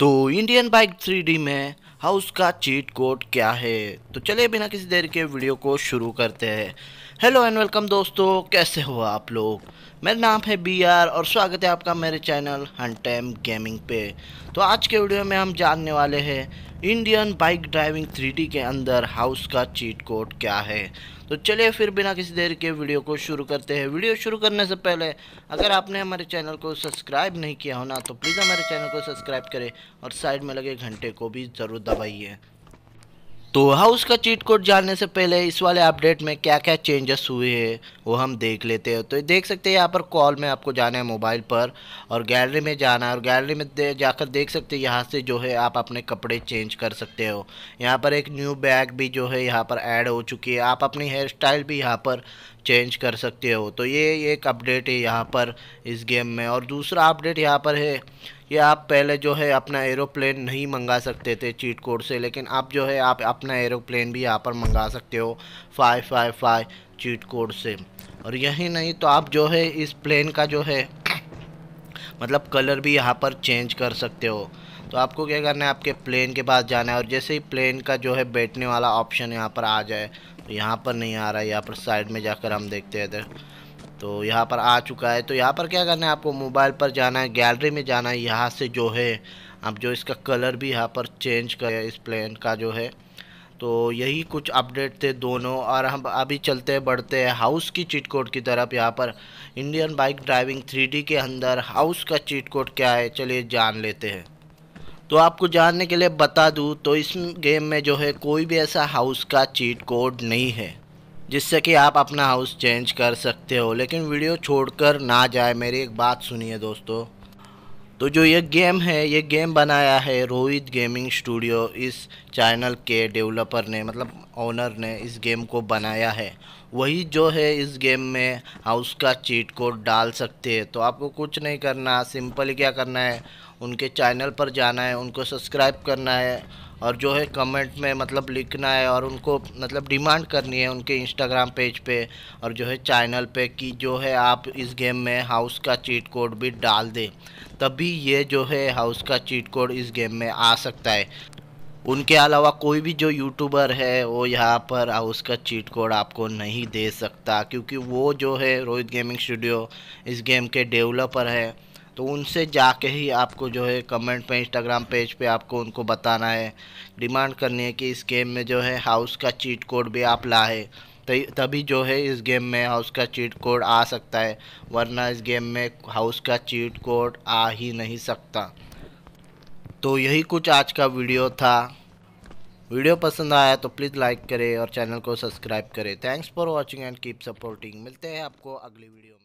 तो Indian bike 3D में house का चीट कोड क्या है तो चलिए बिना किसी देर के वीडियो को शुरू करते हैं हेलो एंड वेलकम दोस्तों कैसे हो आप लोग मेरा नाम है बी आर और स्वागत है आपका मेरे चैनल हन टैम गेमिंग पे तो आज के वीडियो में हम जानने वाले हैं इंडियन बाइक ड्राइविंग थ्री के अंदर हाउस का चीट कोड क्या है तो चलिए फिर बिना किसी देर के वीडियो को शुरू करते हैं वीडियो शुरू करने से पहले अगर आपने हमारे चैनल को सब्सक्राइब नहीं किया होना तो प्लीज़ हमारे चैनल को सब्सक्राइब करें और साइड में लगे घंटे को भी ज़रूर दबाइए तो हाउस का चीट कोड जानने से पहले इस वाले अपडेट में क्या क्या चेंजेस हुए हैं वो हम देख लेते हैं तो देख सकते हैं यहाँ पर कॉल में आपको जाना है मोबाइल पर और गैलरी में जाना है और गैलरी में दे, जाकर देख सकते हैं यहाँ से जो है आप अपने कपड़े चेंज कर सकते हो यहाँ पर एक न्यू बैग भी जो है यहाँ पर ऐड हो चुकी है आप अपनी हेयर स्टाइल भी यहाँ पर चेंज कर सकते हो तो ये एक अपडेट है यहाँ पर इस गेम में और दूसरा अपडेट यहाँ पर है कि आप पहले जो है अपना एरोप्लेन नहीं मंगा सकते थे चीट कोड से लेकिन अब जो है आप अपना एरोप्लेन भी यहाँ पर मंगा सकते हो five five five cheat code से और यही नहीं तो आप जो है इस प्लेन का जो है मतलब कलर भी यहाँ पर चेंज कर सकते हो तो आपको क्या करना है आपके प्लेन के पास जाना है और जैसे ही प्लेन का जो है बैठने वाला ऑप्शन यहाँ पर आ जाए तो यहाँ पर नहीं आ रहा है यहाँ पर साइड में जाकर हम देखते हैं इधर तो यहाँ पर आ चुका है तो यहाँ पर क्या करना है आपको मोबाइल पर जाना है गैलरी में जाना है यहाँ से जो है आप जो इसका कलर भी यहाँ पर चेंज करें इस प्लेन का जो है तो यही कुछ अपडेट थे दोनों और हम अभी चलते हैं बढ़ते हैं हाउस की चीट कोड की तरफ यहाँ पर इंडियन बाइक ड्राइविंग 3D के अंदर हाउस का चीट कोड क्या है चलिए जान लेते हैं तो आपको जानने के लिए बता दूँ तो इस गेम में जो है कोई भी ऐसा हाउस का चीट कोड नहीं है जिससे कि आप अपना हाउस चेंज कर सकते हो लेकिन वीडियो छोड़कर ना जाए मेरी एक बात सुनिए दोस्तों तो जो ये गेम है ये गेम बनाया है रोहित गेमिंग स्टूडियो इस चैनल के डेवलपर ने मतलब ओनर ने इस गेम को बनाया है वही जो है इस गेम में हाउस का चीट कोड डाल सकते हैं तो आपको कुछ नहीं करना सिंपल क्या करना है उनके चैनल पर जाना है उनको सब्सक्राइब करना है और जो है कमेंट में मतलब लिखना है और उनको मतलब डिमांड करनी है उनके इंस्टाग्राम पेज पे और जो है चैनल पे कि जो है आप इस गेम में हाउस का चीट कोड भी डाल दें तभी ये जो है हाउस का चीट कोड इस गेम में आ सकता है उनके अलावा कोई भी जो यूट्यूबर है वो यहाँ पर हाउस का चीट कोड आपको नहीं दे सकता क्योंकि वो जो है रोहित गेमिंग स्टूडियो इस गेम के डेवलपर है तो उनसे जाके ही आपको जो है कमेंट पे इंस्टाग्राम पेज पे आपको उनको बताना है डिमांड करनी है कि इस गेम में जो है हाउस का चीट कोड भी आप लाए तभी जो है इस गेम में हाउस का चीट कोड आ सकता है वरना इस गेम में हाउस का चीट कोड आ ही नहीं सकता तो यही कुछ आज का वीडियो था वीडियो पसंद आया तो प्लीज़ लाइक करें और चैनल को सब्सक्राइब करें thanks for watching and keep supporting मिलते हैं आपको अगली वीडियो में